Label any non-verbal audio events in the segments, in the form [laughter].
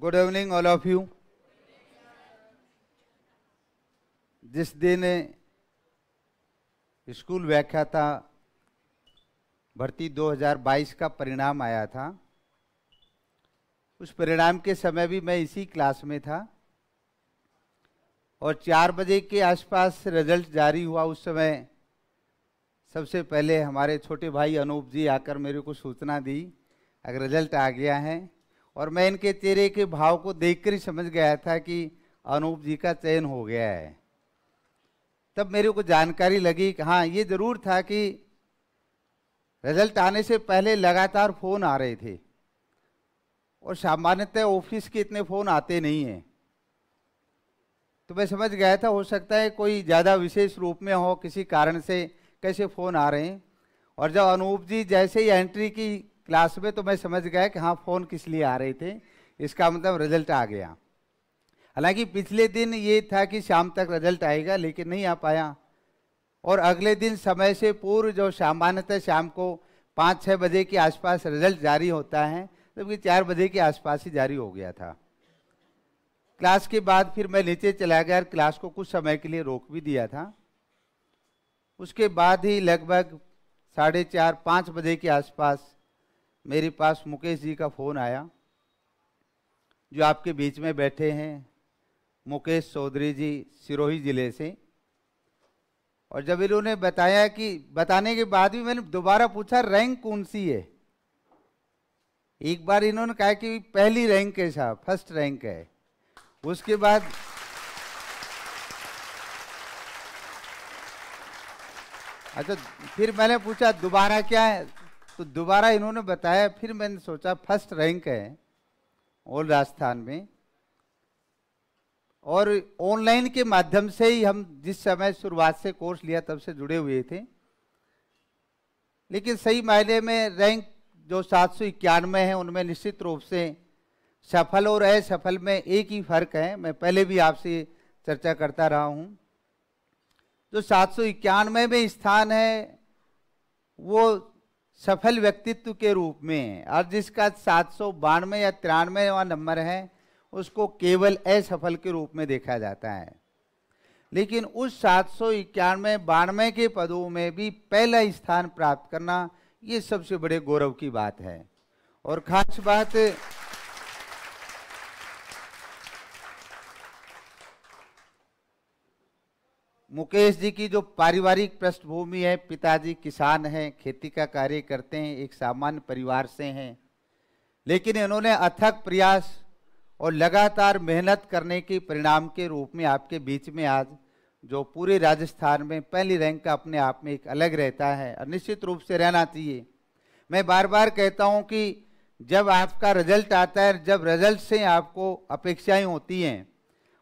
good evening all of you जिस दिन school व्याख्या था भर्ती 2022 का परिणाम आया था उस परिणाम के समय भी मैं इसी क्लास में था और चार बजे के आसपास रिजल्ट जारी हुआ उस समय सबसे पहले हमारे छोटे भाई अनूप जी आकर मेरे को सूचना दी अगर रिजल्ट आ गया है और मैं इनके चेहरे के भाव को देखकर ही समझ गया था कि अनूप जी का चयन हो गया है तब मेरे को जानकारी लगी कि हाँ ये ज़रूर था कि रिजल्ट आने से पहले लगातार फ़ोन आ रहे थे और सामान्यतः ऑफिस के इतने फ़ोन आते नहीं हैं तो मैं समझ गया था हो सकता है कोई ज़्यादा विशेष रूप में हो किसी कारण से कैसे फ़ोन आ रहे हैं और जब अनूप जी जैसे ही एंट्री की क्लास में तो मैं समझ गया कि हाँ फ़ोन किस लिए आ रहे थे इसका मतलब रिजल्ट आ गया हालांकि पिछले दिन ये था कि शाम तक रिजल्ट आएगा लेकिन नहीं आ पाया और अगले दिन समय से पूर्व जो सामान्यतः शाम को पाँच छः बजे के आसपास रिजल्ट जारी होता है जबकि तो चार बजे के आसपास ही जारी हो गया था क्लास के बाद फिर मैं नीचे चला गया और क्लास को कुछ समय के लिए रोक भी दिया था उसके बाद ही लगभग साढ़े चार पाँच बजे के आसपास मेरे पास मुकेश जी का फ़ोन आया जो आपके बीच में बैठे हैं मुकेश चौधरी जी सिरोही ज़िले से और जब इन्होंने बताया कि बताने के बाद भी मैंने दोबारा पूछा रैंक कौन सी है एक बार इन्होंने कहा कि पहली रैंक है साहब फर्स्ट रैंक है उसके बाद अच्छा फिर मैंने पूछा दोबारा क्या है तो दोबारा इन्होंने बताया फिर मैंने सोचा फर्स्ट रैंक है ओल्ड राजस्थान में और ऑनलाइन के माध्यम से ही हम जिस समय शुरुआत से कोर्स लिया तब से जुड़े हुए थे लेकिन सही मायने में रैंक जो सात सौ इक्यानवे हैं उनमें निश्चित रूप से सफल और असफल में एक ही फर्क है मैं पहले भी आपसे चर्चा करता रहा हूँ जो सात सौ इक्यानवे में स्थान है वो सफल व्यक्तित्व के रूप में और जिसका सात सौ बानवे या तिरानवेवा नंबर है उसको केवल असफल के रूप में देखा जाता है लेकिन उस सात सौ इक्यानवे बानवे के पदों में भी पहला स्थान प्राप्त करना ये सबसे बड़े गौरव की बात है और खास बात मुकेश जी की जो पारिवारिक पृष्ठभूमि है पिताजी किसान हैं खेती का कार्य करते हैं एक सामान्य परिवार से हैं लेकिन इन्होंने अथक प्रयास और लगातार मेहनत करने के परिणाम के रूप में आपके बीच में आज जो पूरे राजस्थान में पहली रैंक का अपने आप में एक अलग रहता है और निश्चित रूप से रहना चाहिए मैं बार बार कहता हूँ कि जब आपका रिजल्ट आता है जब रिजल्ट से आपको अपेक्षाएँ होती हैं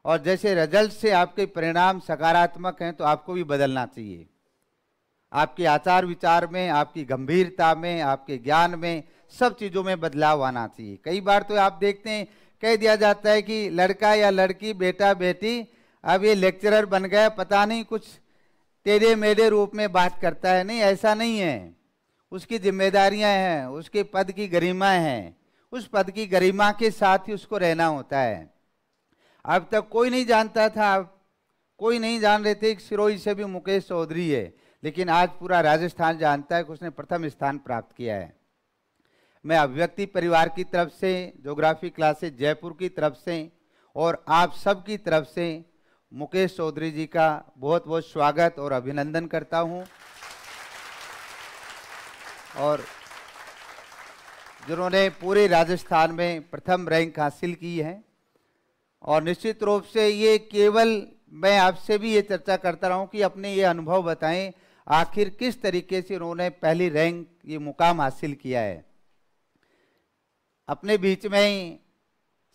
और जैसे रिजल्ट से आपके परिणाम सकारात्मक हैं तो आपको भी बदलना चाहिए आपके आचार विचार में आपकी गंभीरता में आपके ज्ञान में सब चीज़ों में बदलाव आना चाहिए कई बार तो आप देखते हैं कह दिया जाता है कि लड़का या लड़की बेटा बेटी अब ये लेक्चरर बन गया पता नहीं कुछ टेढ़े मेढ़े रूप में बात करता है नहीं ऐसा नहीं है उसकी जिम्मेदारियां हैं उसके पद की गरिमा हैं उस पद की गरिमा के साथ ही उसको रहना होता है अब तक कोई नहीं जानता था अब कोई नहीं जान रहे थे कि सिरोही से भी मुकेश चौधरी है लेकिन आज पूरा राजस्थान जानता है कि उसने प्रथम स्थान प्राप्त किया है मैं अभिव्यक्ति परिवार की तरफ से जोग्राफी क्लासेज जयपुर की तरफ से और आप सब की तरफ से मुकेश चौधरी जी का बहुत बहुत स्वागत और अभिनंदन करता हूँ और जिन्होंने पूरे राजस्थान में प्रथम रैंक हासिल की है और निश्चित रूप से ये केवल मैं आपसे भी ये चर्चा करता रहा हूँ कि अपने ये अनुभव बताएं आखिर किस तरीके से उन्होंने पहली रैंक ये मुकाम हासिल किया है अपने बीच में ही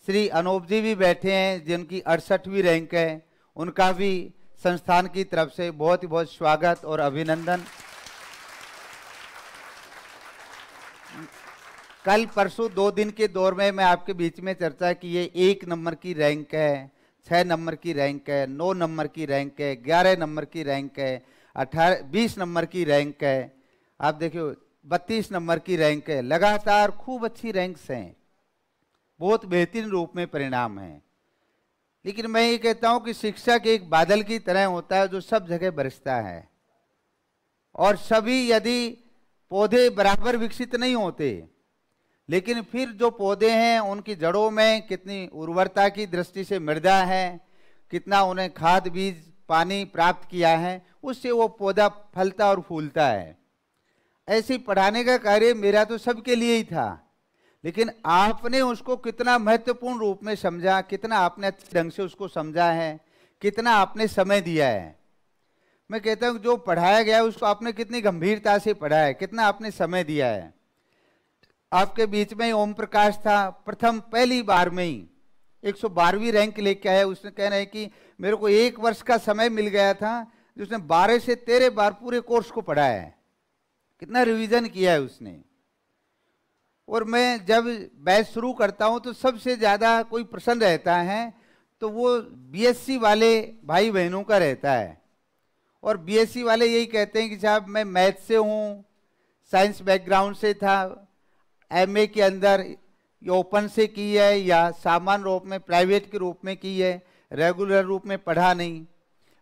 श्री अनूप जी भी बैठे हैं जिनकी अड़सठवीं रैंक है उनका भी संस्थान की तरफ से बहुत ही बहुत स्वागत और अभिनंदन कल परसों दो दिन के दौर में मैं आपके बीच में चर्चा की ये एक नंबर की रैंक है छः नंबर की रैंक है नौ नंबर की रैंक है ग्यारह नंबर की रैंक है अठारह बीस नंबर की रैंक है आप देखियो बत्तीस नंबर की रैंक है लगातार खूब अच्छी रैंक्स हैं बहुत बेहतरीन रूप में परिणाम है लेकिन मैं ये कहता हूँ कि शिक्षा के एक बादल की तरह होता है जो सब जगह बरसता है और सभी यदि पौधे बराबर विकसित नहीं होते लेकिन फिर जो पौधे हैं उनकी जड़ों में कितनी उर्वरता की दृष्टि से मृदा है कितना उन्हें खाद बीज पानी प्राप्त किया है उससे वो पौधा फलता और फूलता है ऐसी पढ़ाने का कार्य मेरा तो सबके लिए ही था लेकिन आपने उसको कितना महत्वपूर्ण रूप में समझा कितना आपने अच्छे ढंग से उसको समझा है कितना आपने समय दिया है मैं कहता हूँ जो पढ़ाया गया है उसको आपने कितनी गंभीरता से पढ़ा है कितना आपने समय दिया है आपके बीच में ही ओम प्रकाश था प्रथम पहली बार में ही बारहवीं रैंक लेके आया उसने कह रहे हैं कि मेरे को एक वर्ष का समय मिल गया था जिसने 12 से 13 बार पूरे कोर्स को पढ़ा है कितना रिवीजन किया है उसने और मैं जब बैच शुरू करता हूं तो सबसे ज़्यादा कोई प्रसन्न रहता है तो वो बीएससी वाले भाई बहनों का रहता है और बीएससी वाले यही कहते हैं कि साहब मैं मैथ से हूँ साइंस बैकग्राउंड से था एमए के अंदर ये ओपन से की है या सामान्य रूप में प्राइवेट के रूप में की है रेगुलर रूप में पढ़ा नहीं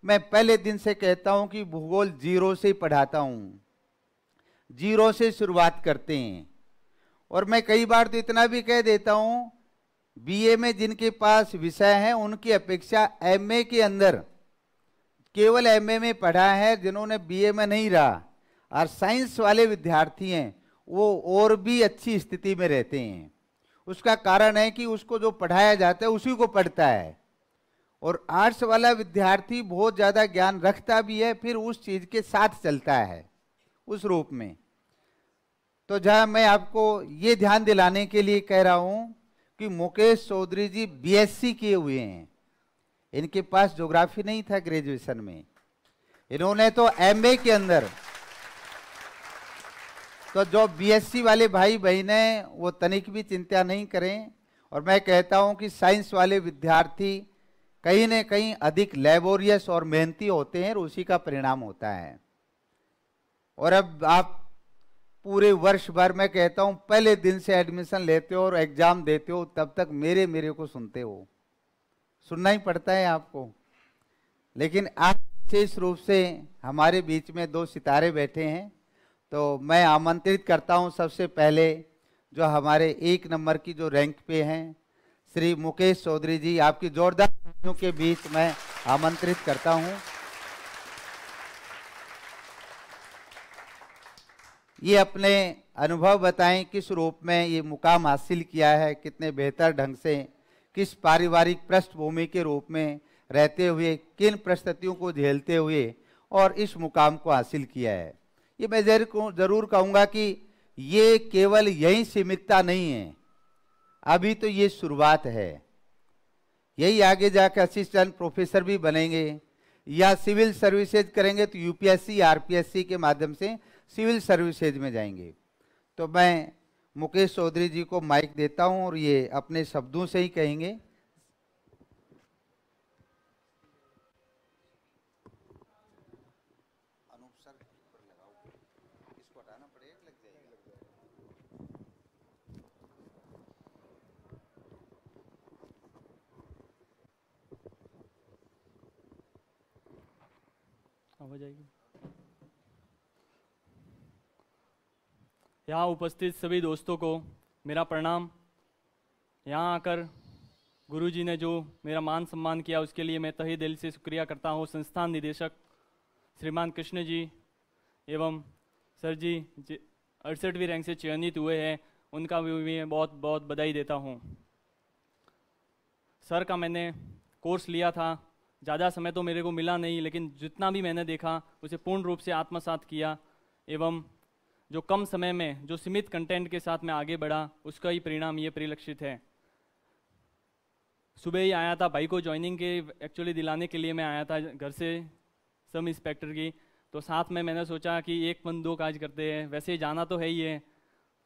मैं पहले दिन से कहता हूं कि भूगोल जीरो से ही पढ़ाता हूं जीरो से शुरुआत करते हैं और मैं कई बार तो इतना भी कह देता हूं बीए में जिनके पास विषय हैं उनकी अपेक्षा एमए के अंदर केवल एमए में पढ़ा है जिन्होंने बीए में नहीं रहा और साइंस वाले विद्यार्थी हैं वो और भी अच्छी स्थिति में रहते हैं उसका कारण है कि उसको जो पढ़ाया जाता है उसी को पढ़ता है और आर्ट्स वाला विद्यार्थी बहुत ज़्यादा ज्ञान रखता भी है फिर उस चीज़ के साथ चलता है उस रूप में तो जहाँ मैं आपको ये ध्यान दिलाने के लिए कह रहा हूँ कि मुकेश चौधरी जी बीएससी किए हुए हैं इनके पास ज्योग्राफी नहीं था ग्रेजुएशन में इन्होंने तो एमए के अंदर तो जो बीएससी वाले भाई बहनें वो तनिक भी चिंता नहीं करें और मैं कहता हूं कि साइंस वाले विद्यार्थी कहीं ना कहीं अधिक लेबोरियस और मेहनती होते हैं और उसी का परिणाम होता है और अब आप पूरे वर्ष भर मैं कहता हूं पहले दिन से एडमिशन लेते हो और एग्जाम देते हो तब तक मेरे मेरे को सुनते हो सुनना ही पड़ता है आपको लेकिन आप विशेष रूप से हमारे बीच में दो सितारे बैठे हैं तो मैं आमंत्रित करता हूं सबसे पहले जो हमारे एक नंबर की जो रैंक पे हैं श्री मुकेश चौधरी जी आपकी जोरदार के बीच मैं आमंत्रित करता हूं ये अपने अनुभव बताएं किस रूप में ये मुकाम हासिल किया है कितने बेहतर ढंग से किस पारिवारिक पृष्ठभूमि के रूप में रहते हुए किन परिस्थितियों को झेलते हुए और इस मुकाम को हासिल किया है ये मैं ज़रूर कहूंगा कि ये केवल यही सीमितता नहीं है अभी तो ये शुरुआत है यही आगे जाकर असिस्टेंट प्रोफेसर भी बनेंगे या सिविल सर्विसेज करेंगे तो यूपीएससी आरपीएससी के माध्यम से सिविल सर्विसेज में जाएंगे तो मैं मुकेश चौधरी जी को माइक देता हूं और ये अपने शब्दों से ही कहेंगे हो जाएगी यहाँ उपस्थित सभी दोस्तों को मेरा प्रणाम यहाँ आकर गुरुजी ने जो मेरा मान सम्मान किया उसके लिए मैं तहे दिल से शुक्रिया करता हूँ संस्थान निदेशक श्रीमान कृष्ण जी एवं सर जी अड़सठवीं रैंक से चयनित हुए हैं उनका भी मैं बहुत बहुत बधाई देता हूँ सर का मैंने कोर्स लिया था ज़्यादा समय तो मेरे को मिला नहीं लेकिन जितना भी मैंने देखा उसे पूर्ण रूप से आत्मसात किया एवं जो कम समय में जो सीमित कंटेंट के साथ मैं आगे बढ़ा उसका ही परिणाम ये परिलक्षित है सुबह ही आया था भाई को ज्वाइनिंग के एक्चुअली दिलाने के लिए मैं आया था घर से सब इंस्पेक्टर की तो साथ में मैंने सोचा कि एक मन दो काज करते हैं वैसे जाना तो है ही है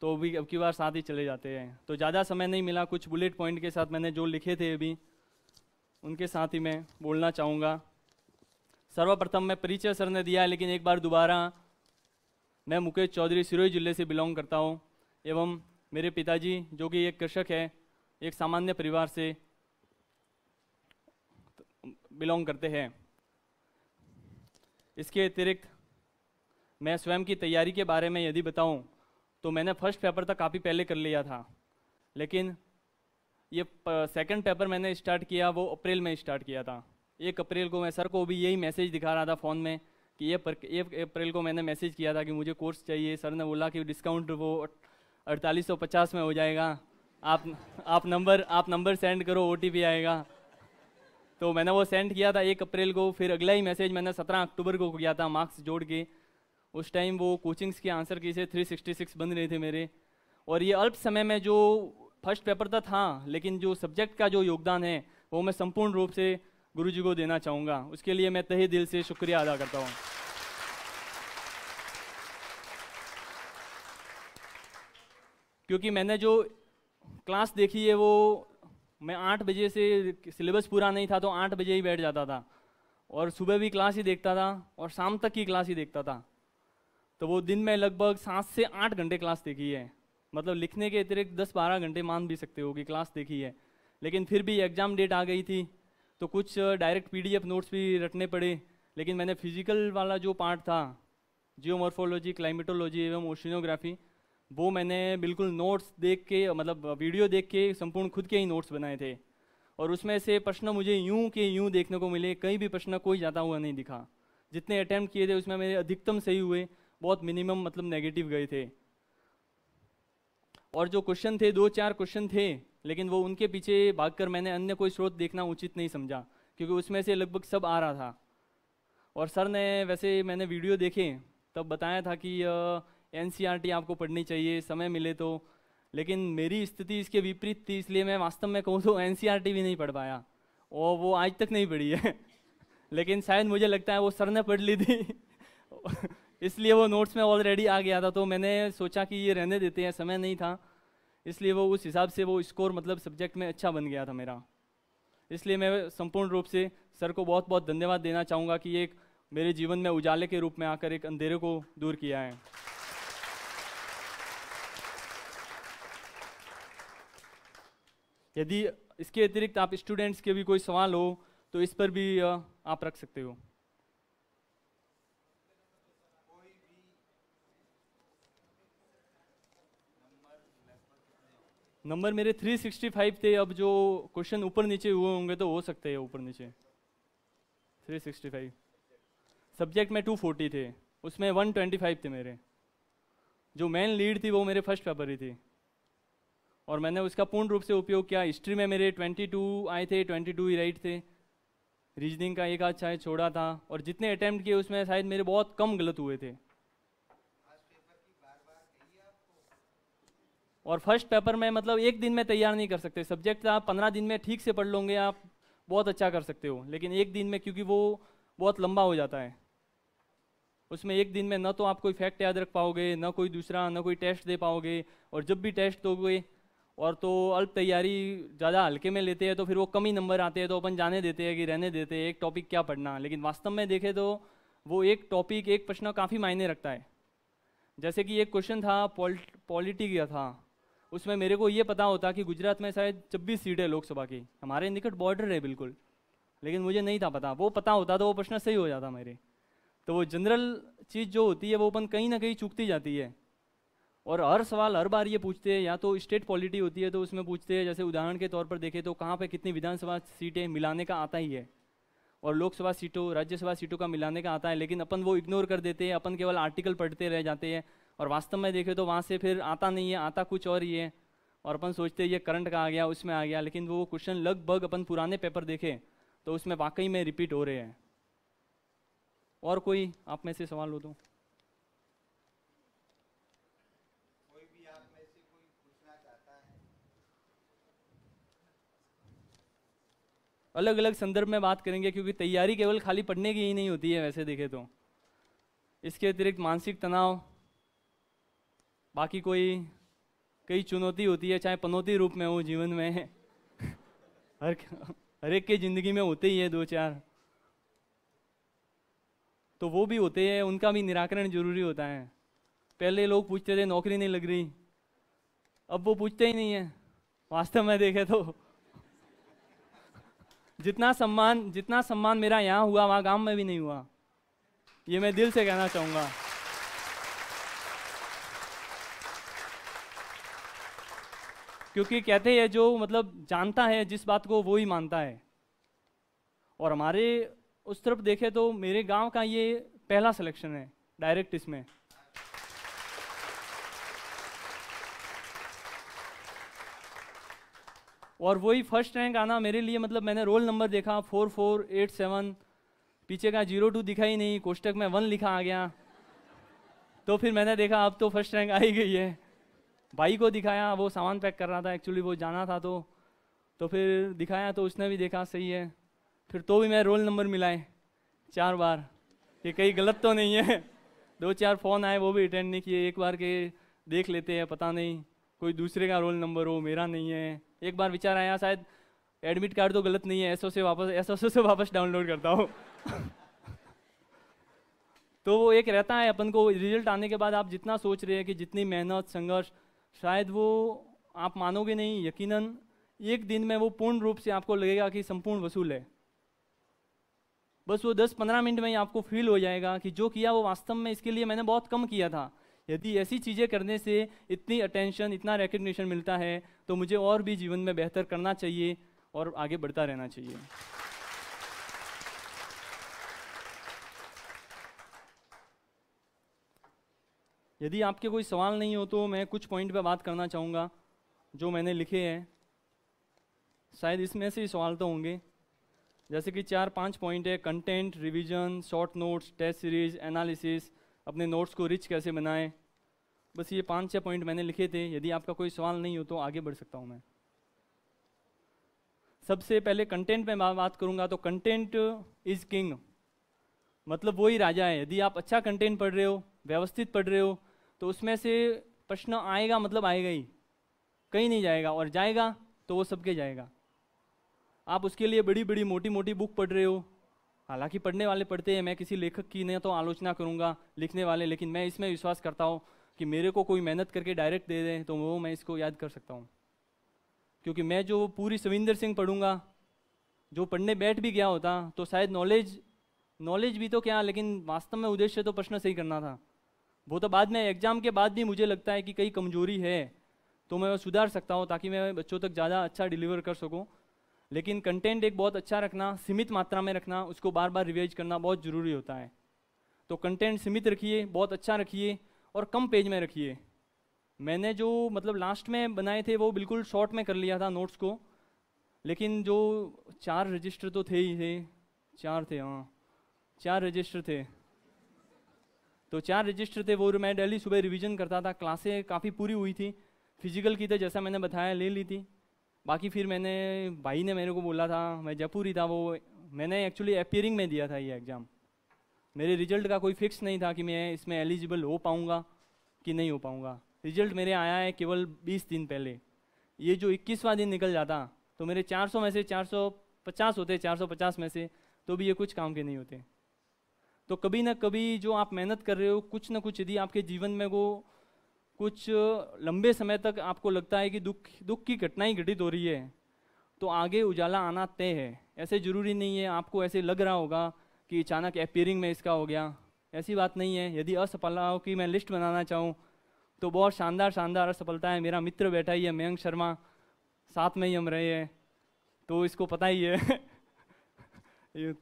तो भी अब की बार साथ ही चले जाते हैं तो ज़्यादा समय नहीं मिला कुछ बुलेट पॉइंट के साथ मैंने जो लिखे थे अभी उनके साथ ही मैं बोलना चाहूँगा सर्वप्रथम मैं परिचय सर ने दिया लेकिन एक बार दोबारा मैं मुकेश चौधरी सिरोही जिले से बिलोंग करता हूँ एवं मेरे पिताजी जो कि एक कृषक है एक सामान्य परिवार से बिलोंग करते हैं इसके अतिरिक्त मैं स्वयं की तैयारी के बारे में यदि बताऊं तो मैंने फर्स्ट पेपर तक तो काफ़ी पहले कर लिया था लेकिन ये सेकंड पेपर मैंने स्टार्ट किया वो अप्रैल में स्टार्ट किया था एक अप्रैल को मैं सर को भी यही मैसेज दिखा रहा था फ़ोन में कि ये एक अप्रैल को मैंने मैसेज किया था कि मुझे कोर्स चाहिए सर ने बोला कि डिस्काउंट वो अड़तालीस सौ पचास में हो जाएगा आप आप नंबर आप नंबर सेंड करो ओ आएगा तो मैंने वो सेंड किया था एक अप्रैल को फिर अगला ही मैसेज मैंने सत्रह अक्टूबर को किया था मार्क्स जोड़ के उस टाइम वो कोचिंग्स के आंसर की से 366 बन रहे थे मेरे और ये अल्प समय में जो फर्स्ट पेपर था तो था लेकिन जो सब्जेक्ट का जो योगदान है वो मैं संपूर्ण रूप से गुरु जी को देना चाहूँगा उसके लिए मैं तहे दिल से शुक्रिया अदा करता हूँ क्योंकि मैंने जो क्लास देखी है वो मैं आठ बजे से सिलेबस पूरा नहीं था तो आठ बजे ही बैठ जाता था और सुबह भी क्लास ही देखता था और शाम तक की क्लास ही देखता था तो वो दिन में लगभग सात से आठ घंटे क्लास देखी है मतलब लिखने के अतिरिक्त दस बारह घंटे मान भी सकते हो कि क्लास देखी है लेकिन फिर भी एग्ज़ाम डेट आ गई थी तो कुछ डायरेक्ट पी नोट्स भी रटने पड़े लेकिन मैंने फिजिकल वाला जो पार्ट था जियोमोर्फोलॉजी क्लाइमेटोलॉजी एवं ओशिनोग्राफी वो मैंने बिल्कुल नोट्स देख के मतलब वीडियो देख के संपूर्ण खुद के ही नोट्स बनाए थे और उसमें से प्रश्न मुझे यूं के यूं देखने को मिले कहीं भी प्रश्न कोई जाता हुआ नहीं दिखा जितने अटैम्प्ट किए थे उसमें मेरे अधिकतम सही हुए बहुत मिनिमम मतलब नेगेटिव गए थे और जो क्वेश्चन थे दो चार क्वेश्चन थे लेकिन वो उनके पीछे भागकर मैंने अन्य कोई स्रोत देखना उचित नहीं समझा क्योंकि उसमें से लगभग सब आ रहा था और सर ने वैसे मैंने वीडियो देखे तब बताया था कि एन e आपको पढ़नी चाहिए समय मिले तो लेकिन मेरी स्थिति इसके विपरीत थी इसलिए मैं वास्तव में कहूँ तो एन e भी नहीं पढ़ पाया और वो आज तक नहीं पढ़ी है [laughs] लेकिन शायद मुझे लगता है वो सर ने पढ़ ली थी [laughs] इसलिए वो नोट्स में ऑलरेडी आ गया था तो मैंने सोचा कि ये रहने देते हैं समय नहीं था इसलिए वो उस हिसाब से वो स्कोर मतलब सब्जेक्ट में अच्छा बन गया था मेरा इसलिए मैं संपूर्ण रूप से सर को बहुत बहुत धन्यवाद देना चाहूँगा कि एक मेरे जीवन में उजाले के रूप में आकर एक अंधेरे को दूर किया है यदि इसके अतिरिक्त आप स्टूडेंट्स के भी कोई सवाल हो तो इस पर भी आप रख सकते हो नंबर मेरे 365 थे अब जो क्वेश्चन ऊपर नीचे हुए होंगे तो हो सकते हैं ऊपर नीचे 365 सब्जेक्ट में 240 थे उसमें 125 थे मेरे जो मेन लीड थी वो मेरे फर्स्ट पेपर ही थी और मैंने उसका पूर्ण रूप से उपयोग किया हिस्ट्री में मेरे 22 आए थे 22 ही राइट थे रीजनिंग का एक आज शायद छोड़ा था और जितने अटैम्प्ट किए उसमें शायद मेरे बहुत कम गलत हुए थे और फर्स्ट पेपर में मतलब एक दिन में तैयार नहीं कर सकते सब्जेक्ट आप पंद्रह दिन में ठीक से पढ़ लोगे आप बहुत अच्छा कर सकते हो लेकिन एक दिन में क्योंकि वो बहुत लंबा हो जाता है उसमें एक दिन में ना तो आप कोई फैक्ट याद रख पाओगे ना कोई दूसरा ना कोई टेस्ट दे पाओगे और जब भी टेस्ट दोगे और तो अल्प तैयारी ज़्यादा हल्के में लेते हैं तो फिर वो कम ही नंबर आते हैं तो अपन जाने देते हैं कि रहने देते हैं एक टॉपिक क्या पढ़ना लेकिन वास्तव में देखें तो वो एक टॉपिक एक प्रश्न काफ़ी मायने रखता है जैसे कि एक क्वेश्चन था पॉलिटी का था उसमें मेरे को ये पता होता कि गुजरात में शायद छब्बीस सीट है लोकसभा की हमारे निकट बॉर्डर है बिल्कुल लेकिन मुझे नहीं था पता वो पता होता तो वो प्रश्न सही हो जाता मेरे तो वो जनरल चीज़ जो होती है वो अपन कहीं ना कहीं चूकती जाती है और हर सवाल हर बार ये पूछते हैं या तो स्टेट पॉलिटी होती है तो उसमें पूछते हैं जैसे उदाहरण के तौर पर देखें तो कहाँ पे कितनी विधानसभा सीटें मिलाने का आता ही है और लोकसभा सीटों राज्यसभा सीटों का मिलाने का आता है लेकिन अपन वो इग्नोर कर देते हैं अपन केवल आर्टिकल पढ़ते रह जाते हैं और वास्तव में देखे तो वहाँ से फिर आता नहीं है आता कुछ और ही है और अपन सोचते ये करंट का आ गया उसमें आ गया लेकिन वो क्वेश्चन लगभग अपन पुराने पेपर देखे तो उसमें वाकई में रिपीट हो रहे हैं और कोई आप में से सवाल हो तो अलग अलग संदर्भ में बात करेंगे क्योंकि तैयारी केवल खाली पढ़ने की ही नहीं होती है वैसे देखे तो इसके अतिरिक्त मानसिक तनाव बाकी कोई कई चुनौती होती है चाहे पनौती रूप में हो जीवन में [laughs] हर हर एक के ज़िंदगी में होते ही है दो चार तो वो भी होते हैं उनका भी निराकरण जरूरी होता है पहले लोग पूछते थे नौकरी नहीं लग रही अब वो पूछते ही नहीं है वास्तव में देखे तो जितना सम्मान जितना सम्मान मेरा यहाँ हुआ वहाँ गांव में भी नहीं हुआ ये मैं दिल से कहना चाहूँगा क्योंकि कहते हैं जो मतलब जानता है जिस बात को वो ही मानता है और हमारे उस तरफ देखे तो मेरे गांव का ये पहला सिलेक्शन है डायरेक्ट इसमें और वही फर्स्ट रैंक आना मेरे लिए मतलब मैंने रोल नंबर देखा फोर फोर एट सेवन पीछे का जीरो टू दिखा ही नहीं कोष्टक में वन लिखा आ गया तो फिर मैंने देखा अब तो फर्स्ट रैंक आ ही गई है भाई को दिखाया वो सामान पैक कर रहा था एक्चुअली वो जाना था तो तो फिर दिखाया तो उसने भी देखा सही है फिर तो भी मैं रोल नंबर मिलाए चार बार कि कहीं गलत तो नहीं है [laughs] दो चार फ़ोन आए वो भी अटेंड नहीं किए एक बार के देख लेते हैं पता नहीं कोई दूसरे का रोल नंबर हो मेरा नहीं है एक बार विचार आया शायद एडमिट कार्ड तो गलत नहीं है एसओ से वापस एसओ से वापस डाउनलोड करता हूँ [laughs] तो वो एक रहता है अपन को रिजल्ट आने के बाद आप जितना सोच रहे हैं कि जितनी मेहनत संघर्ष शायद वो आप मानोगे नहीं यकीनन एक दिन में वो पूर्ण रूप से आपको लगेगा कि संपूर्ण वसूल है बस वो 10-15 मिनट में ही आपको फील हो जाएगा कि जो किया वो वास्तव में इसके लिए मैंने बहुत कम किया था यदि ऐसी चीज़ें करने से इतनी अटेंशन इतना रिकग्निशन मिलता है तो मुझे और भी जीवन में बेहतर करना चाहिए और आगे बढ़ता रहना चाहिए यदि आपके कोई सवाल नहीं हो तो मैं कुछ पॉइंट पे बात करना चाहूँगा जो मैंने लिखे हैं शायद इसमें से ही सवाल तो होंगे जैसे कि चार पांच पॉइंट है content revision short notes test series analysis अपने नोट्स को रिच कैसे बनाएं बस ये पांच छः पॉइंट मैंने लिखे थे यदि आपका कोई सवाल नहीं हो तो आगे बढ़ सकता हूँ मैं सबसे पहले कंटेंट में बात करूँगा तो कंटेंट इज़ किंग मतलब वही राजा है यदि आप अच्छा कंटेंट पढ़ रहे हो व्यवस्थित पढ़ रहे हो तो उसमें से प्रश्न आएगा मतलब आएगा ही कहीं नहीं जाएगा और जाएगा तो वो सबके जाएगा आप उसके लिए बड़ी बड़ी मोटी मोटी बुक पढ़ रहे हो हालांकि पढ़ने वाले पढ़ते हैं मैं किसी लेखक की नहीं तो आलोचना करूंगा लिखने वाले लेकिन मैं इसमें विश्वास करता हूँ कि मेरे को कोई मेहनत करके डायरेक्ट दे दे तो वो मैं इसको याद कर सकता हूँ क्योंकि मैं जो पूरी सविंदर सिंह पढ़ूंगा जो पढ़ने बैठ भी गया होता तो शायद नॉलेज नॉलेज भी तो क्या लेकिन वास्तव में उद्देश्य तो प्रश्न सही करना था वो तो बाद में एग्ज़ाम के बाद भी मुझे लगता है कि कई कमजोरी है तो मैं सुधार सकता हूँ ताकि मैं बच्चों तक ज़्यादा अच्छा डिलीवर कर सकूँ लेकिन कंटेंट एक बहुत अच्छा रखना सीमित मात्रा में रखना उसको बार बार रिवाइज करना बहुत ज़रूरी होता है तो कंटेंट सीमित रखिए बहुत अच्छा रखिए और कम पेज में रखिए मैंने जो मतलब लास्ट में बनाए थे वो बिल्कुल शॉर्ट में कर लिया था नोट्स को लेकिन जो चार रजिस्टर तो थे ही थे चार थे हाँ चार रजिस्टर थे तो चार रजिस्टर थे वो मैं डेली सुबह रिवीजन करता था क्लासें काफ़ी पूरी हुई थी फिजिकल की तो जैसा मैंने बताया ले ली थी बाकी फिर मैंने भाई ने मेरे को बोला था मैं जयपुर ही था वो मैंने एक्चुअली अपियरिंग में दिया था ये एग्ज़ाम मेरे रिजल्ट का कोई फिक्स नहीं था कि मैं इसमें एलिजिबल हो पाऊँगा कि नहीं हो पाऊँगा रिजल्ट मेरे आया है केवल बीस दिन पहले ये जो इक्कीसवा दिन निकल जाता तो मेरे चार में से चार होते चार में से तो भी ये कुछ काम के नहीं होते तो कभी ना कभी जो आप मेहनत कर रहे हो कुछ ना कुछ यदि आपके जीवन में वो कुछ लंबे समय तक आपको लगता है कि दुख दुख की घटनाएं घटित हो रही है तो आगे उजाला आना तय है ऐसे ज़रूरी नहीं है आपको ऐसे लग रहा होगा कि अचानक अपेयरिंग में इसका हो गया ऐसी बात नहीं है यदि असफलताओं की मैं लिस्ट बनाना चाहूँ तो बहुत शानदार शानदार असफलता है मेरा मित्र बैठा ही है मयंक शर्मा साथ में ही हम रहे हैं तो इसको पता ही है [laughs]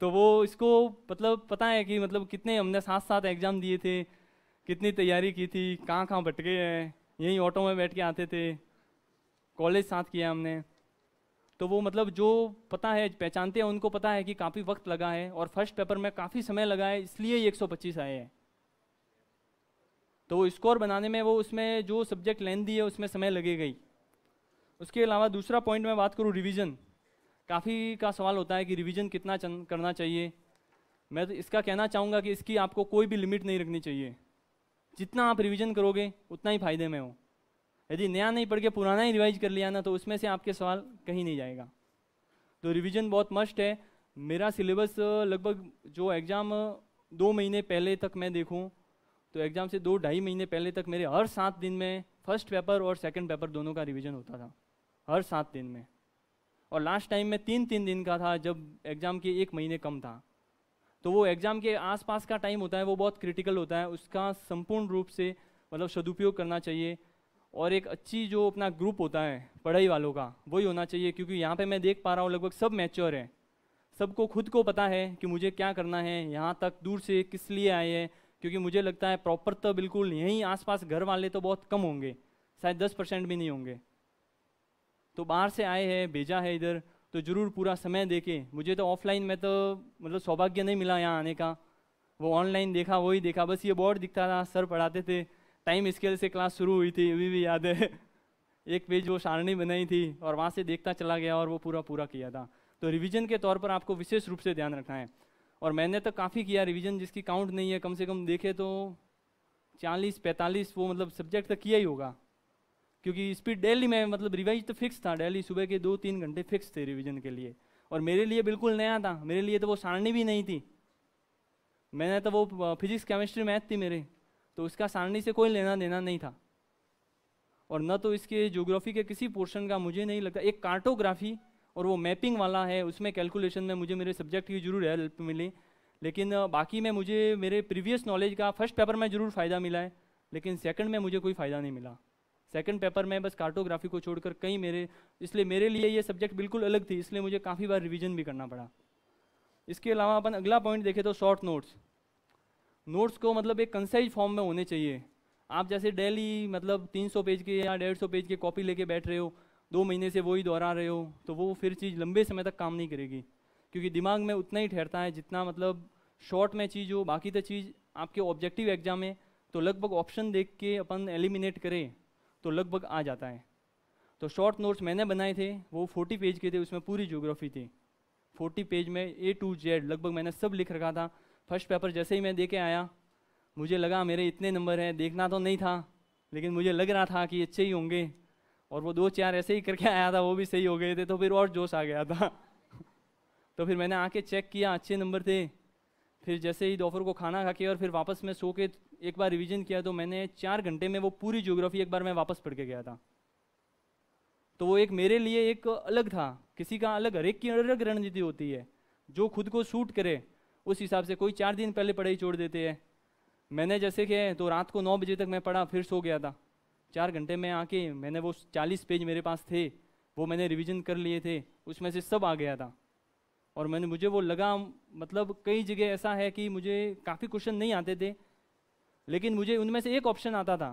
तो वो इसको मतलब पता है कि मतलब कितने हमने साथ साथ एग्ज़ाम दिए थे कितनी तैयारी की थी कहाँ कहाँ भटके हैं यहीं ऑटो में बैठ के आते थे कॉलेज साथ किया हमने तो वो मतलब जो पता है पहचानते हैं उनको पता है कि काफ़ी वक्त लगा है और फर्स्ट पेपर में काफ़ी समय लगा है इसलिए ये 125 आए हैं तो स्कोर बनाने में वो उसमें जो सब्जेक्ट लेंदी है उसमें समय लगेगा ही उसके अलावा दूसरा पॉइंट मैं बात करूँ रिविज़न काफ़ी का सवाल होता है कि रिवीजन कितना करना चाहिए मैं तो इसका कहना चाहूँगा कि इसकी आपको कोई भी लिमिट नहीं रखनी चाहिए जितना आप रिवीजन करोगे उतना ही फायदे में हो यदि नया नहीं पढ़ के पुराना ही रिवाइज कर लिया ना तो उसमें से आपके सवाल कहीं नहीं जाएगा तो रिवीजन बहुत मस्ट है मेरा सिलेबस लगभग जो एग्ज़ाम दो महीने पहले तक मैं देखूँ तो एग्ज़ाम से दो ढाई महीने पहले तक मेरे हर सात दिन में फर्स्ट पेपर और सेकेंड पेपर दोनों का रिविज़न होता था हर सात दिन में और लास्ट टाइम में तीन तीन दिन का था जब एग्ज़ाम के एक महीने कम था तो वो एग्ज़ाम के आसपास का टाइम होता है वो बहुत क्रिटिकल होता है उसका संपूर्ण रूप से मतलब सदुपयोग करना चाहिए और एक अच्छी जो अपना ग्रुप होता है पढ़ाई वालों का वही होना चाहिए क्योंकि यहाँ पे मैं देख पा रहा हूँ लगभग सब मैच्योर है सबको खुद को पता है कि मुझे क्या करना है यहाँ तक दूर से किस लिए आए हैं क्योंकि मुझे लगता है प्रॉपर तो बिल्कुल यहीं आसपास घर वाले तो बहुत कम होंगे शायद दस परसेंट भी नहीं होंगे तो बाहर से आए हैं भेजा है इधर तो ज़रूर पूरा समय के मुझे तो ऑफलाइन में तो मतलब सौभाग्य नहीं मिला यहाँ आने का वो ऑनलाइन देखा वही देखा बस ये बोर्ड दिखता था सर पढ़ाते थे टाइम स्केल से क्लास शुरू हुई थी अभी भी याद है [laughs] एक पेज वो सारणी बनाई थी और वहाँ से देखता चला गया और वो पूरा पूरा किया था तो रिविज़न के तौर पर आपको विशेष रूप से ध्यान रखना है और मैंने तो काफ़ी किया रिविज़न जिसकी काउंट नहीं है कम से कम देखे तो चालीस पैंतालीस वो मतलब सब्जेक्ट तो किया ही होगा क्योंकि स्पीड डेली में मतलब रिवाइज तो फिक्स था डेली सुबह के दो तीन घंटे फिक्स थे रिविजन के लिए और मेरे लिए बिल्कुल नया था मेरे लिए तो वो सारणी भी नहीं थी मैंने तो वो फिजिक्स केमिस्ट्री मैथ थी मेरे तो उसका सारणी से कोई लेना देना नहीं था और न तो इसके जोग्राफी के किसी पोर्शन का मुझे नहीं लगता एक कार्टोग्राफी और वो मैपिंग वाला है उसमें कैलकुलेशन में मुझे मेरे सब्जेक्ट की जरूर हेल्प मिली लेकिन बाकी में मुझे मेरे प्रीवियस नॉलेज का फर्स्ट पेपर में ज़रूर फ़ायदा मिला है लेकिन सेकंड में मुझे कोई फ़ायदा नहीं मिला सेकंड पेपर में बस कार्टोग्राफी को छोड़कर कई मेरे इसलिए मेरे लिए ये सब्जेक्ट बिल्कुल अलग थी इसलिए मुझे काफ़ी बार रिविजन भी करना पड़ा इसके अलावा अपन अगला पॉइंट देखें तो शॉर्ट नोट्स नोट्स को मतलब एक कंसाइज फॉर्म में होने चाहिए आप जैसे डेली मतलब 300 पेज के या 150 पेज के कॉपी लेके बैठ रहे हो दो महीने से वही दोहरा रहे हो तो वो फिर चीज़ लंबे समय तक काम नहीं करेगी क्योंकि दिमाग में उतना ही ठहरता है जितना मतलब शॉर्ट में चीज़ हो बाकी तो चीज़ आपके ऑब्जेक्टिव एग्जाम में तो लगभग ऑप्शन देख के अपन एलिमिनेट करें तो लगभग आ जाता है तो शॉर्ट नोट्स मैंने बनाए थे वो फोर्टी पेज के थे उसमें पूरी जोग्राफी थी फोर्टी पेज में ए टू जेड लगभग मैंने सब लिख रखा था फर्स्ट पेपर जैसे ही मैं दे के आया मुझे लगा मेरे इतने नंबर हैं देखना तो नहीं था लेकिन मुझे लग रहा था कि अच्छे ही होंगे और वो दो चार ऐसे ही करके आया था वो भी सही हो गए थे तो फिर और जोश आ गया था [laughs] तो फिर मैंने आके चेक किया अच्छे नंबर थे फिर जैसे ही दोपहर को खाना खा के और फिर वापस मैं सो के एक बार रिवीजन किया तो मैंने चार घंटे में वो पूरी ज्योग्राफी एक बार मैं वापस पढ़ के गया था तो वो एक मेरे लिए एक अलग था किसी का अलग हरेक की अलग रणनीति होती है जो खुद को सूट करे उस हिसाब से कोई चार दिन पहले पढ़ाई छोड़ देते हैं मैंने जैसे कि तो रात को नौ बजे तक मैं पढ़ा फिर सो गया था चार घंटे में आके मैंने वो चालीस पेज मेरे पास थे वो मैंने रिविजन कर लिए थे उसमें से सब आ गया था और मैंने मुझे वो लगा मतलब कई जगह ऐसा है कि मुझे काफ़ी क्वेश्चन नहीं आते थे लेकिन मुझे उनमें से एक ऑप्शन आता था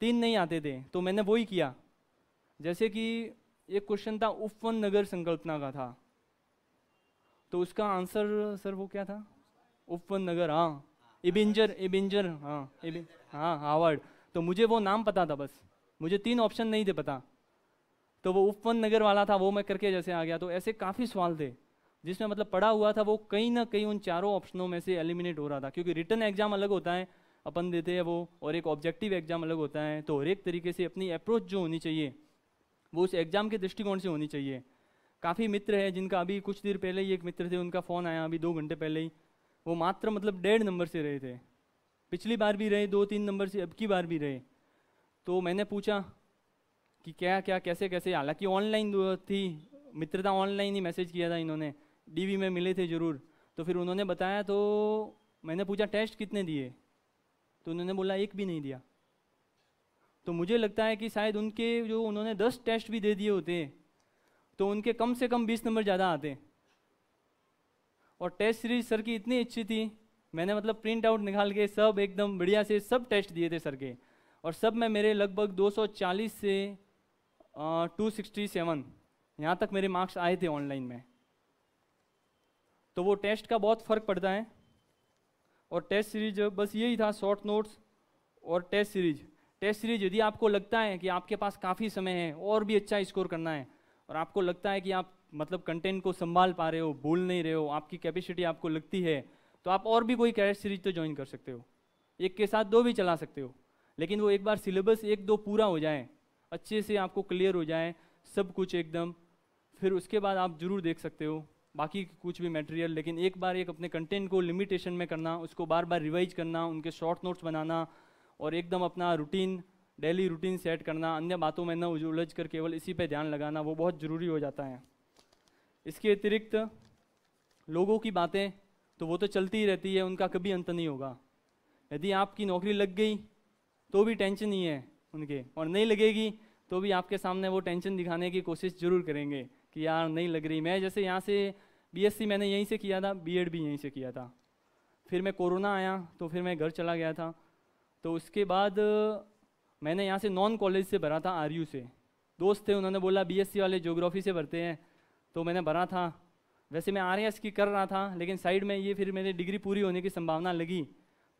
तीन नहीं आते थे तो मैंने वो ही किया जैसे कि एक क्वेश्चन था उपवन नगर संकल्पना का था तो उसका आंसर सर वो क्या था उपवन नगर हाँ इबिंजर इबिंजर हाँ हाँ हावर्ड तो मुझे वो नाम पता था बस मुझे तीन ऑप्शन नहीं थे पता तो वो उपवन नगर वाला था वो मैं करके जैसे आ गया तो ऐसे काफ़ी सवाल थे जिसमें मतलब पढ़ा हुआ था वो कहीं ना कहीं उन चारों ऑप्शनों में से एलिमिनेट हो रहा था क्योंकि रिटर्न एग्जाम अलग होता है अपन देते हैं वो और एक ऑब्जेक्टिव एग्जाम अलग होता है तो हर एक तरीके से अपनी अप्रोच जो होनी चाहिए वो उस एग्जाम के दृष्टिकोण से होनी चाहिए काफ़ी मित्र है जिनका अभी कुछ देर पहले ही एक मित्र थे उनका फ़ोन आया अभी दो घंटे पहले ही वो मात्र मतलब डेढ़ नंबर से रहे थे पिछली बार भी रहे दो तीन नंबर से अब की बार भी रहे तो मैंने पूछा कि क्या क्या कैसे कैसे हालांकि ऑनलाइन थी मित्रता ऑनलाइन ही मैसेज किया था इन्होंने डीवी में मिले थे ज़रूर तो फिर उन्होंने बताया तो मैंने पूछा टेस्ट कितने दिए तो उन्होंने बोला एक भी नहीं दिया तो मुझे लगता है कि शायद उनके जो उन्होंने दस टेस्ट भी दे दिए होते तो उनके कम से कम बीस नंबर ज़्यादा आते और टेस्ट सीरीज सर की इतनी अच्छी थी मैंने मतलब प्रिंट आउट निकाल के सब एकदम बढ़िया से सब टेस्ट दिए थे सर के और सब में मेरे लगभग 240 से टू सिक्सटी सेवन यहाँ तक मेरे मार्क्स आए थे ऑनलाइन में तो वो टेस्ट का बहुत फ़र्क पड़ता है और टेस्ट सीरीज बस यही था शॉर्ट नोट्स और टेस्ट सीरीज टेस्ट सीरीज यदि आपको लगता है कि आपके पास काफ़ी समय है और भी अच्छा स्कोर करना है और आपको लगता है कि आप मतलब कंटेंट को संभाल पा रहे हो भूल नहीं रहे हो आपकी कैपेसिटी आपको लगती है तो आप और भी कोई कैश सीरीज तो ज्वाइन कर सकते हो एक के साथ दो भी चला सकते हो लेकिन वो एक बार सिलेबस एक दो पूरा हो जाए अच्छे से आपको क्लियर हो जाए सब कुछ एकदम फिर उसके बाद आप जरूर देख सकते हो बाकी कुछ भी मटेरियल लेकिन एक बार एक अपने कंटेंट को लिमिटेशन में करना उसको बार बार रिवाइज करना उनके शॉर्ट नोट्स बनाना और एकदम अपना रूटीन डेली रूटीन सेट करना अन्य बातों में न उलझ कर केवल इसी पे ध्यान लगाना वो बहुत ज़रूरी हो जाता है इसके अतिरिक्त लोगों की बातें तो वो तो चलती ही रहती है उनका कभी अंत नहीं होगा यदि आपकी नौकरी लग गई तो भी टेंशन ही है उनके और नहीं लगेगी तो भी आपके सामने वो टेंशन दिखाने की कोशिश जरूर करेंगे कि यार नहीं लग रही मैं जैसे यहाँ से बीएससी मैंने यहीं से किया था बीएड भी यहीं से किया था फिर मैं कोरोना आया तो फिर मैं घर चला गया था तो उसके बाद मैंने यहाँ से नॉन कॉलेज से भरा था आर से दोस्त थे उन्होंने बोला बी वाले जोग्राफी से भरते हैं तो मैंने भरा था वैसे मैं आर की कर रहा था लेकिन साइड में ये फिर मेरी डिग्री पूरी होने की संभावना लगी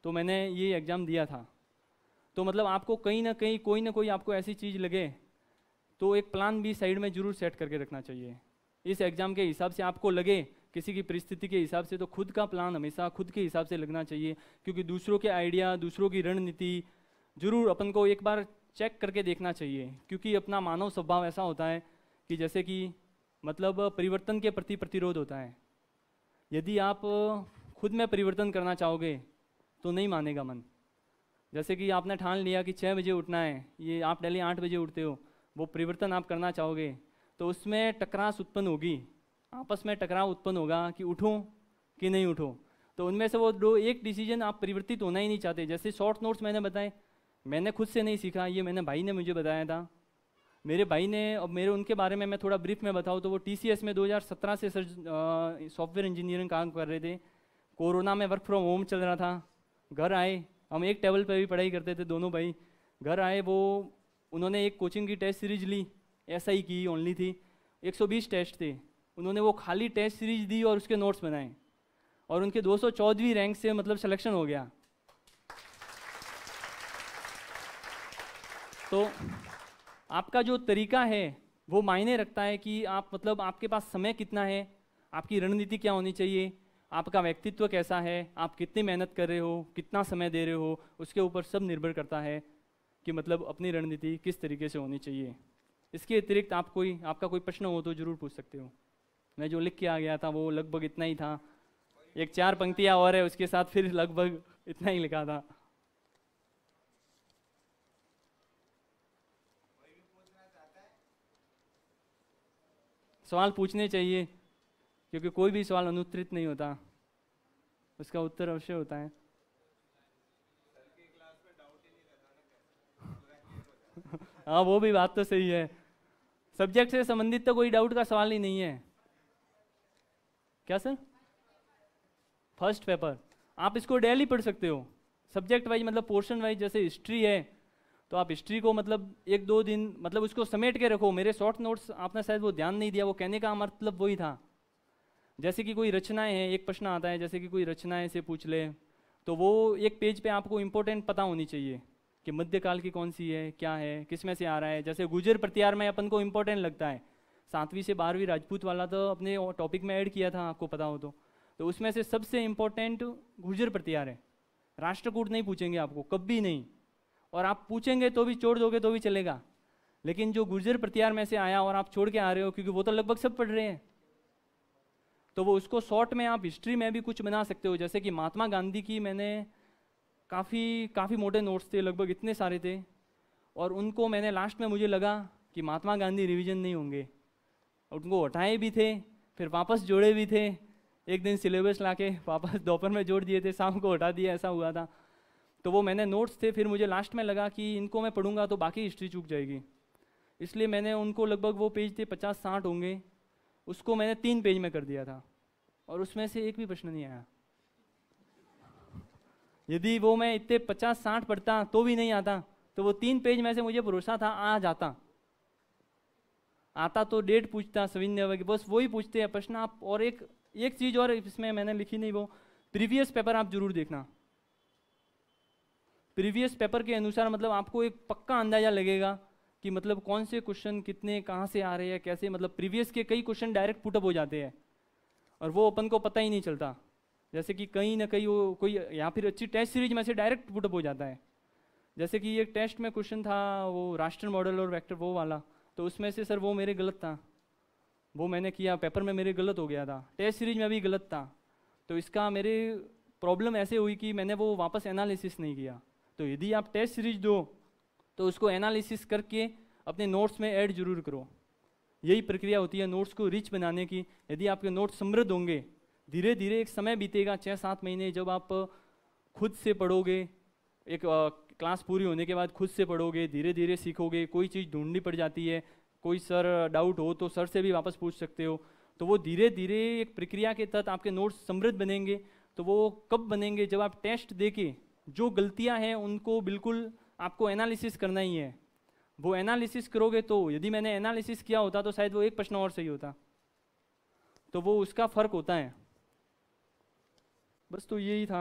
तो मैंने ये एग्ज़ाम दिया था तो मतलब आपको कहीं ना कहीं कोई ना कोई आपको ऐसी चीज़ लगे तो एक प्लान भी साइड में ज़रूर सेट करके रखना चाहिए इस एग्ज़ाम के हिसाब से आपको लगे किसी की परिस्थिति के हिसाब से तो खुद का प्लान हमेशा खुद के हिसाब से लगना चाहिए क्योंकि दूसरों के आइडिया दूसरों की रणनीति जरूर अपन को एक बार चेक करके देखना चाहिए क्योंकि अपना मानव स्वभाव ऐसा होता है कि जैसे कि मतलब परिवर्तन के प्रति प्रतिरोध होता है यदि आप खुद में परिवर्तन करना चाहोगे तो नहीं मानेगा मन जैसे कि आपने ठान लिया कि छः बजे उठना है ये आप डेली आठ बजे उठते हो वो परिवर्तन आप करना चाहोगे तो उसमें टकरास उत्पन्न होगी आपस में टकराव उत्पन्न होगा कि उठो कि नहीं उठो तो उनमें से वो दो एक डिसीजन आप परिवर्तित होना ही नहीं चाहते जैसे शॉर्ट नोट्स मैंने बताए मैंने खुद से नहीं सीखा ये मैंने भाई ने मुझे बताया था मेरे भाई ने और मेरे उनके बारे में मैं थोड़ा ब्रीफ में बताऊँ तो वो टी में 2017 से सर सॉफ्टवेयर इंजीनियरिंग काम कर रहे थे कोरोना में वर्क फ्रॉम होम चल रहा था घर आए हम एक टेबल पर भी पढ़ाई करते थे दोनों भाई घर आए वो उन्होंने एक कोचिंग की टेस्ट सीरीज ली ऐसा ही की ओनली थी 120 टेस्ट थे उन्होंने वो खाली टेस्ट सीरीज दी और उसके नोट्स बनाए और उनके दो रैंक से मतलब सिलेक्शन हो गया तो आपका जो तरीका है वो मायने रखता है कि आप मतलब आपके पास समय कितना है आपकी रणनीति क्या होनी चाहिए आपका व्यक्तित्व कैसा है आप कितनी मेहनत कर रहे हो कितना समय दे रहे हो उसके ऊपर सब निर्भर करता है कि मतलब अपनी रणनीति किस तरीके से होनी चाहिए इसके अतिरिक्त आप कोई आपका कोई प्रश्न हो तो जरूर पूछ सकते हो मैं जो लिख के आ गया था वो लगभग इतना ही था एक चार पंक्तियाँ और है उसके साथ फिर लगभग इतना ही लिखा था सवाल पूछने चाहिए क्योंकि कोई भी सवाल अनुत्तरित नहीं होता उसका उत्तर अवश्य होता है हाँ वो भी बात तो सही है सब्जेक्ट से संबंधित तो कोई डाउट का सवाल ही नहीं है क्या सर फर्स्ट पेपर आप इसको डेली पढ़ सकते हो सब्जेक्ट वाइज मतलब पोर्शन वाइज जैसे हिस्ट्री है तो आप हिस्ट्री को मतलब एक दो दिन मतलब उसको समेट के रखो मेरे शॉर्ट नोट्स आपने शायद वो ध्यान नहीं दिया वो कहने का मतलब वही था जैसे कि कोई रचनाएं हैं एक प्रश्न आता है जैसे कि कोई रचनाएं से पूछ ले तो वो एक पेज पे आपको इम्पोर्टेंट पता होनी चाहिए कि मध्यकाल की कौन सी है क्या है किस में से आ रहा है जैसे गुजर प्रत्यार में अपन को इम्पोर्टेंट लगता है सातवीं से बारहवीं राजपूत वाला तो अपने टॉपिक में ऐड किया था आपको पता हो तो तो उसमें से सबसे इम्पोर्टेंट गुजर प्रत्यार है राष्ट्रकूट नहीं पूछेंगे आपको कभी नहीं और आप पूछेंगे तो भी छोड़ दोगे तो भी चलेगा लेकिन जो गुर्जर प्रत्यार में से आया और आप छोड़ के आ रहे हो क्योंकि वो तो लगभग सब पढ़ रहे हैं तो वो उसको शॉर्ट में आप हिस्ट्री में भी कुछ बना सकते हो जैसे कि महात्मा गांधी की मैंने काफ़ी काफ़ी मोटे नोट्स थे लगभग इतने सारे थे और उनको मैंने लास्ट में मुझे लगा कि महात्मा गांधी रिवीजन नहीं होंगे और उनको हटाए भी थे फिर वापस जोड़े भी थे एक दिन सिलेबस ला के वापस दोपहर में जोड़ दिए थे शाम को हटा दिया ऐसा हुआ था तो वो मैंने नोट्स थे फिर मुझे लास्ट में लगा कि इनको मैं पढ़ूंगा तो बाकी हिस्ट्री चूक जाएगी इसलिए मैंने उनको लगभग वो पेज थे पचास साठ होंगे उसको मैंने तीन पेज में कर दिया था और उसमें से एक भी प्रश्न नहीं आया यदि वो मैं इतने पचास साठ पढ़ता तो भी नहीं आता तो वो तीन पेज में से मुझे भरोसा था आ जाता आता तो डेट पूछता सविन्य बस वही पूछते हैं प्रश्न आप और एक एक चीज़ और इसमें मैंने लिखी नहीं वो प्रीवियस पेपर आप जरूर देखना प्रीवियस पेपर के अनुसार मतलब आपको एक पक्का अंदाजा लगेगा कि मतलब कौन से क्वेश्चन कितने कहाँ से आ रहे हैं कैसे मतलब प्रीवियस के कई क्वेश्चन डायरेक्ट पुटअप हो जाते हैं और वो अपन को पता ही नहीं चलता जैसे कि कहीं ना कहीं वो कोई या फिर अच्छी टेस्ट सीरीज में से डायरेक्ट पुटअप हो जाता है जैसे कि एक टेस्ट में क्वेश्चन था वो राष्ट्र मॉडल और वैक्टर वो वाला तो उसमें से सर वो मेरे गलत था वो मैंने किया पेपर में मेरे गलत हो गया था टेस्ट सीरीज में भी गलत था तो इसका मेरे प्रॉब्लम ऐसे हुई कि मैंने वो वापस एनालिसिस नहीं किया तो यदि आप टेस्ट सीरीज दो तो उसको एनालिसिस करके अपने नोट्स में ऐड जरूर करो यही प्रक्रिया होती है नोट्स को रिच बनाने की यदि आपके नोट्स समृद्ध होंगे धीरे धीरे एक समय बीतेगा छः सात महीने जब आप खुद से पढ़ोगे एक आ, क्लास पूरी होने के बाद खुद से पढ़ोगे धीरे धीरे सीखोगे कोई चीज़ ढूंढनी पड़ जाती है कोई सर डाउट हो तो सर से भी वापस पूछ सकते हो तो वो धीरे धीरे एक प्रक्रिया के तहत आपके नोट्स समृद्ध बनेंगे तो वो कब बनेंगे जब आप टेस्ट दे के जो गलतियाँ हैं उनको बिल्कुल आपको एनालिसिस करना ही है वो एनालिसिस करोगे तो यदि मैंने एनालिसिस किया होता तो शायद वो एक प्रश्न और सही होता तो वो उसका फ़र्क होता है बस तो यही था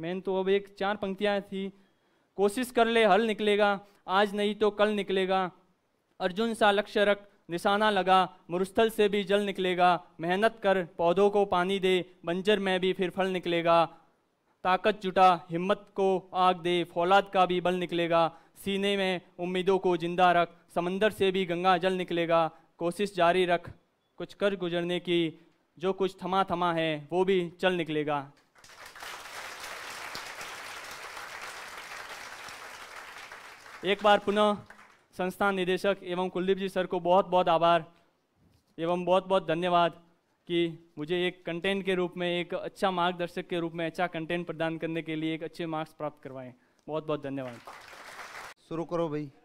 मैन तो अब एक चार पंक्तियाँ थी कोशिश कर ले हल निकलेगा आज नहीं तो कल निकलेगा अर्जुन सा लक्ष्य रख निशाना लगा मरुस्थल से भी जल निकलेगा मेहनत कर पौधों को पानी दे बंजर में भी फिर फल निकलेगा ताकत जुटा हिम्मत को आग दे फौलाद का भी बल निकलेगा सीने में उम्मीदों को जिंदा रख समंदर से भी गंगा जल निकलेगा कोशिश जारी रख कुछ कर गुजरने की जो कुछ थमा थमा है वो भी चल निकलेगा एक बार पुनः संस्थान निदेशक एवं कुलदीप जी सर को बहुत बहुत आभार एवं बहुत बहुत धन्यवाद कि मुझे एक कंटेंट के रूप में एक अच्छा मार्गदर्शक के रूप में अच्छा कंटेंट प्रदान करने के लिए एक अच्छे मार्क्स प्राप्त करवाएं बहुत बहुत धन्यवाद शुरू करो भाई